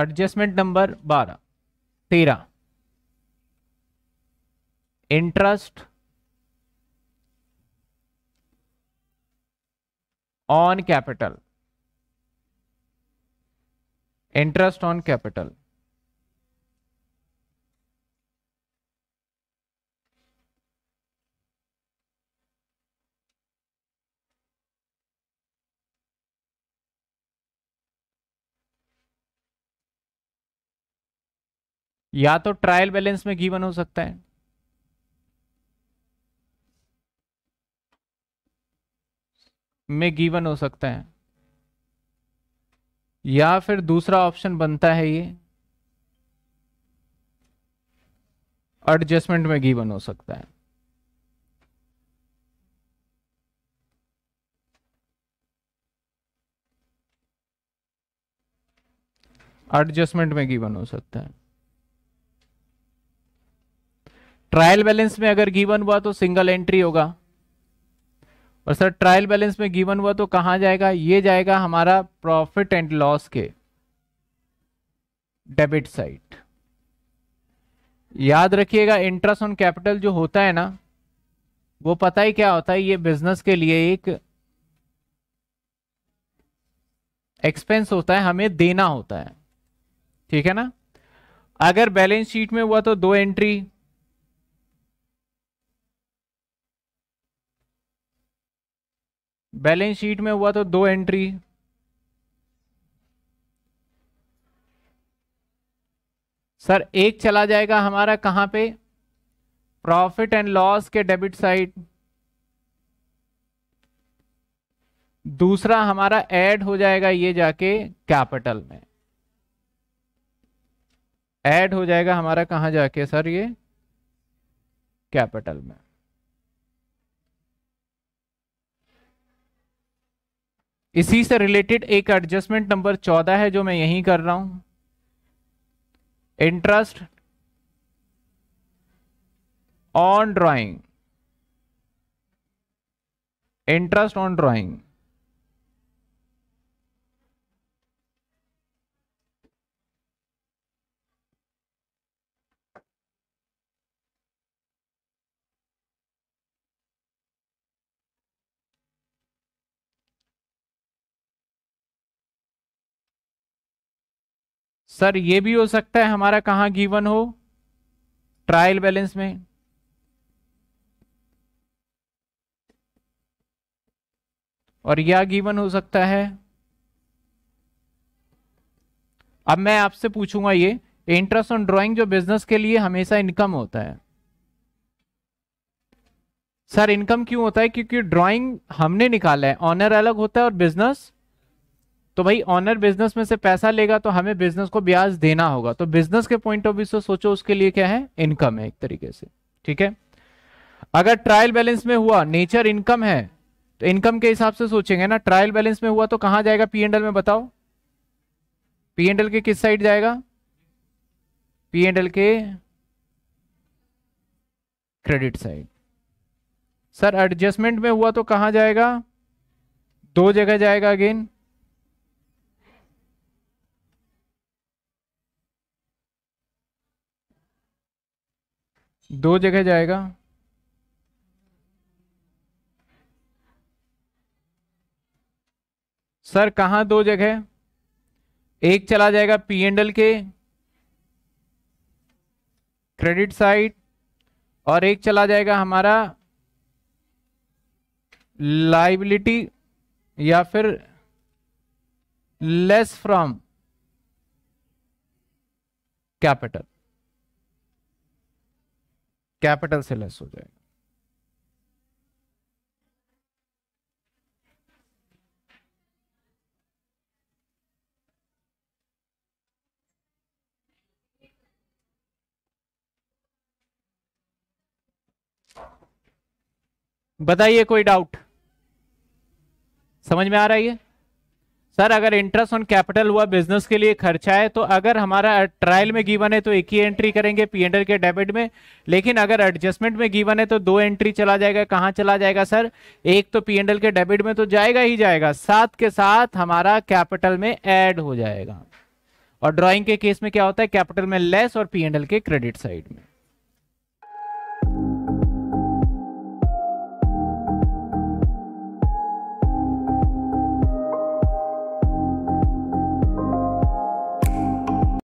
adjustment number बारह तेरह interest on capital interest on capital या तो ट्रायल बैलेंस में गिवन हो सकता है में गिवन हो सकता है या फिर दूसरा ऑप्शन बनता है ये एडजस्टमेंट में गिवन हो सकता है एडजस्टमेंट में गिवन हो सकता है ट्रायल बैलेंस में अगर गिवन हुआ तो सिंगल एंट्री होगा और सर ट्रायल बैलेंस में गिवन हुआ तो कहां जाएगा ये जाएगा हमारा प्रॉफिट एंड लॉस के डेबिट साइड याद रखिएगा इंटरेस्ट ऑन कैपिटल जो होता है ना वो पता ही क्या होता है ये बिजनेस के लिए एक एक्सपेंस होता है हमें देना होता है ठीक है ना अगर बैलेंस शीट में हुआ तो दो एंट्री बैलेंस शीट में हुआ तो दो एंट्री सर एक चला जाएगा हमारा कहां पे प्रॉफिट एंड लॉस के डेबिट साइड दूसरा हमारा ऐड हो जाएगा ये जाके कैपिटल में ऐड हो जाएगा हमारा कहाँ जाके सर ये कैपिटल में इसी से रिलेटेड एक एडजस्टमेंट नंबर चौदह है जो मैं यहीं कर रहा हूं interest on drawing interest on drawing sir ये भी हो सकता है हमारा कहां गिवन हो ट्रायल बैलेंस में और यह गिवन हो सकता है अब मैं आपसे पूछूंगा ये इंटरेस्ट ऑन ड्राइंग जो बिजनेस के लिए हमेशा इनकम होता है सर इनकम क्यों होता है क्योंकि ड्राइंग हमने निकाला है ऑनर अलग होता है और बिजनेस तो भाई ऑनर बिजनेस में से पैसा लेगा तो हमें बिजनेस को ब्याज देना होगा तो बिजनेस के पॉइंट ऑफ व्यू से सोचो उसके लिए क्या है इनकम है एक तरीके से ठीक है अगर ट्रायल बैलेंस में हुआ नेचर इनकम है तो इनकम के हिसाब से सोचेंगे ना ट्रायल बैलेंस में हुआ तो कहां जाएगा पीएनडल में बताओ पीएनडल के किस साइड जाएगा पीएनडल के क्रेडिट साइड सर एडजस्टमेंट में हुआ तो कहां जाएगा दो जगह जाएगा अगेन दो जगह जाएगा सर कहाँ दो जगह एक चला जाएगा पी एंड एल के क्रेडिट साइड और एक चला जाएगा हमारा लाइबिलिटी या फिर लेस फ्रॉम कैपिटल कैपिटल से लेस हो जाएगा बताइए कोई डाउट समझ में आ रहा है ये सर अगर इंटरेस्ट ऑन कैपिटल हुआ बिजनेस के लिए खर्चा है तो अगर हमारा ट्रायल में गिवन है तो एक ही एंट्री करेंगे पी एंडल के डेबिट में लेकिन अगर एडजस्टमेंट में गिवन है तो दो एंट्री चला जाएगा कहाँ चला जाएगा सर एक तो पी एंडल के डेबिट में तो जाएगा ही जाएगा साथ के साथ हमारा कैपिटल में एड हो जाएगा और ड्रॉइंग के केस में क्या होता है कैपिटल में लेस और पी एंडल के क्रेडिट साइड में